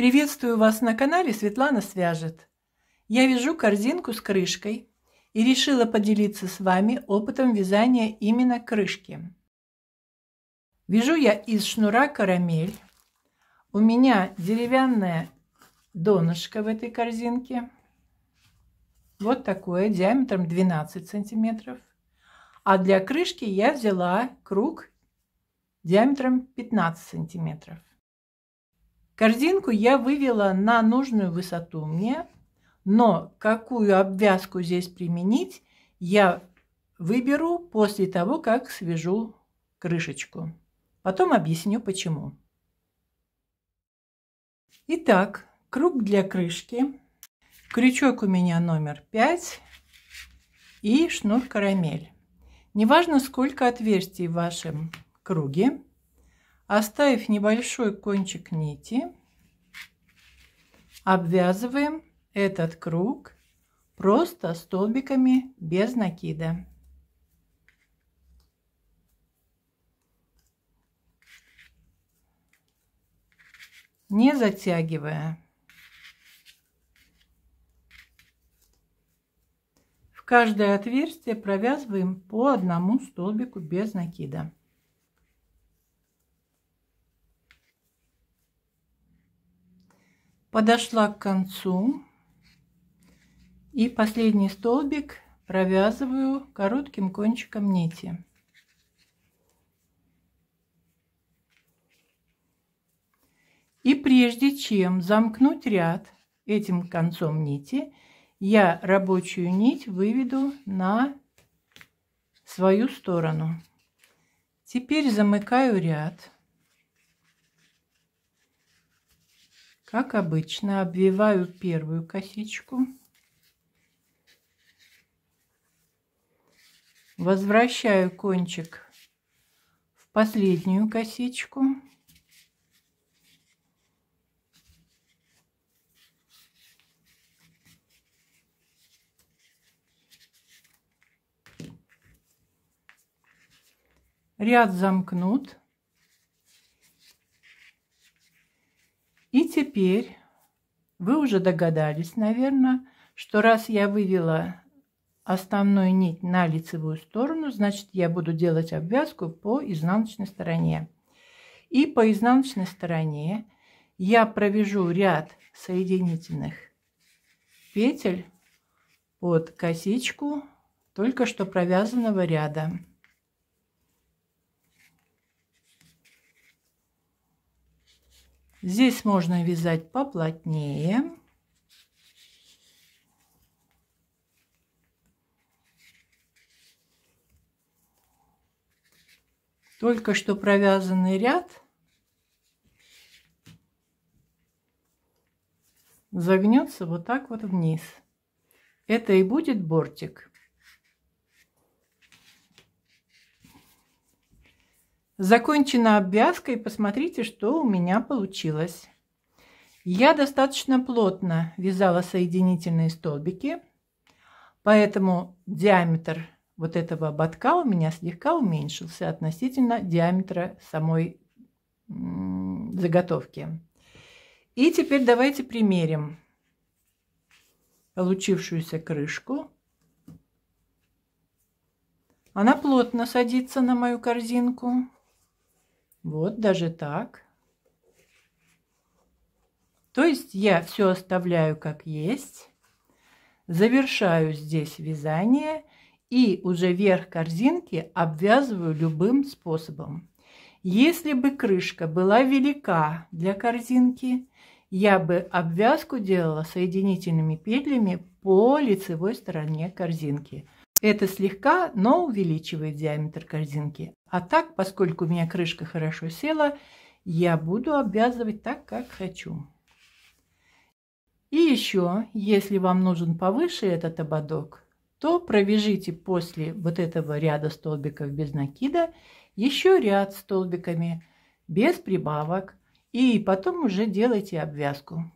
Приветствую вас на канале Светлана Свяжет. Я вяжу корзинку с крышкой и решила поделиться с вами опытом вязания именно крышки. Вяжу я из шнура карамель. У меня деревянное донышко в этой корзинке. Вот такое, диаметром 12 сантиметров. А для крышки я взяла круг диаметром 15 сантиметров. Корзинку я вывела на нужную высоту мне, но какую обвязку здесь применить, я выберу после того, как свяжу крышечку. Потом объясню почему. Итак, круг для крышки. Крючок у меня номер 5 и шнур карамель. Неважно, сколько отверстий в вашем круге, оставив небольшой кончик нити, обвязываем этот круг просто столбиками без накида. не затягивая. В каждое отверстие провязываем по одному столбику без накида. подошла к концу и последний столбик провязываю коротким кончиком нити. И прежде чем замкнуть ряд этим концом нити, я рабочую нить выведу на свою сторону. Теперь замыкаю ряд. Как обычно, обвиваю первую косичку. Возвращаю кончик в последнюю косичку. Ряд замкнут. теперь вы уже догадались, наверное, что раз я вывела основную нить на лицевую сторону, значит я буду делать обвязку по изнаночной стороне. И по изнаночной стороне я провяжу ряд соединительных петель под косичку только что провязанного ряда. Здесь можно вязать поплотнее. Только что провязанный ряд загнется вот так вот вниз. Это и будет бортик. Закончена обвязка и посмотрите, что у меня получилось. Я достаточно плотно вязала соединительные столбики, поэтому диаметр вот этого ободка у меня слегка уменьшился относительно диаметра самой заготовки. И теперь давайте примерим получившуюся крышку. Она плотно садится на мою корзинку. Вот даже так. То есть я все оставляю как есть, завершаю здесь вязание и уже верх корзинки обвязываю любым способом. Если бы крышка была велика для корзинки, я бы обвязку делала соединительными петлями по лицевой стороне корзинки. Это слегка, но увеличивает диаметр корзинки. А так, поскольку у меня крышка хорошо села, я буду обвязывать так, как хочу. И еще, если вам нужен повыше этот ободок, то провяжите после вот этого ряда столбиков без накида еще ряд столбиками без прибавок и потом уже делайте обвязку.